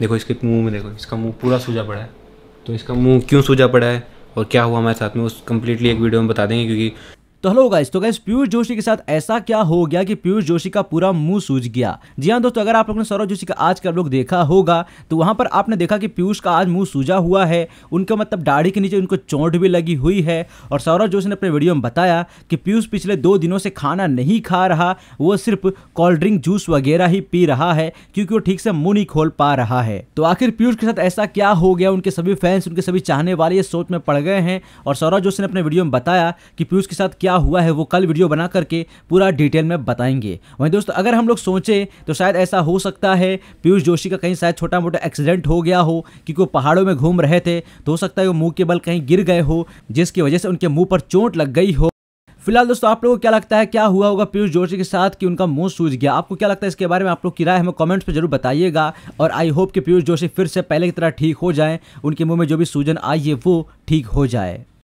देखो इसके मुंह में देखो इसका मुंह पूरा सूजा पड़ा है तो इसका मुंह क्यों सूजा पड़ा है और क्या हुआ हमारे साथ में उस कम्प्लीटली एक वीडियो में बता देंगे क्योंकि तो हेलो गाइस तो गाइस पीयूष जोशी के साथ ऐसा क्या हो गया कि पीयूष जोशी का पूरा मुंह सूज गया जी हाँ दोस्तों अगर आप लोगों ने सौरभ जोशी का आज का लोग देखा होगा तो वहां पर आपने देखा कि पीयूष का आज मुंह सूजा हुआ है उनका मतलब दाढ़ी के नीचे उनको चोट भी लगी हुई है और सौरभ जोशी ने अपने वीडियो में बताया कि पीयूष पिछले दो दिनों से खाना नहीं खा रहा वो सिर्फ कोल्ड ड्रिंक जूस वगैरह ही पी रहा है क्योंकि वो ठीक से मुंह नहीं खोल पा रहा है तो आखिर पीयूष के साथ ऐसा क्या हो गया उनके सभी फैंस उनके सभी चाहने वाले सोच में पड़ गए हैं और सौरभ जोशी ने अपने वीडियो में बताया कि पीयूष के साथ क्या क्या हुआ है वो कल वीडियो बना करके पूरा डिटेल में बताएंगे वहीं दोस्तों अगर हम लोग सोचें तो शायद ऐसा हो सकता है पीयूष जोशी का कहीं शायद छोटा मोटा एक्सीडेंट हो गया हो क्योंकि वो पहाड़ों में घूम रहे थे तो हो सकता है वो मुंह के बल कहीं गिर गए हो जिसकी वजह से उनके मुंह पर चोट लग गई हो फिलहाल दोस्तों आप लोगों को क्या लगता है क्या हुआ होगा पीयूष जोशी के साथ कि उनका मुंह सूझ गया आपको क्या लगता है इसके बारे में आप लोग की राय हमें कमेंट्स पर जरूर बताइएगा और आई होप कि पीयूष जोशी फिर से पहले की तरह ठीक हो जाएं उनके मुंह में जो भी सूजन आई है वो ठीक हो जाए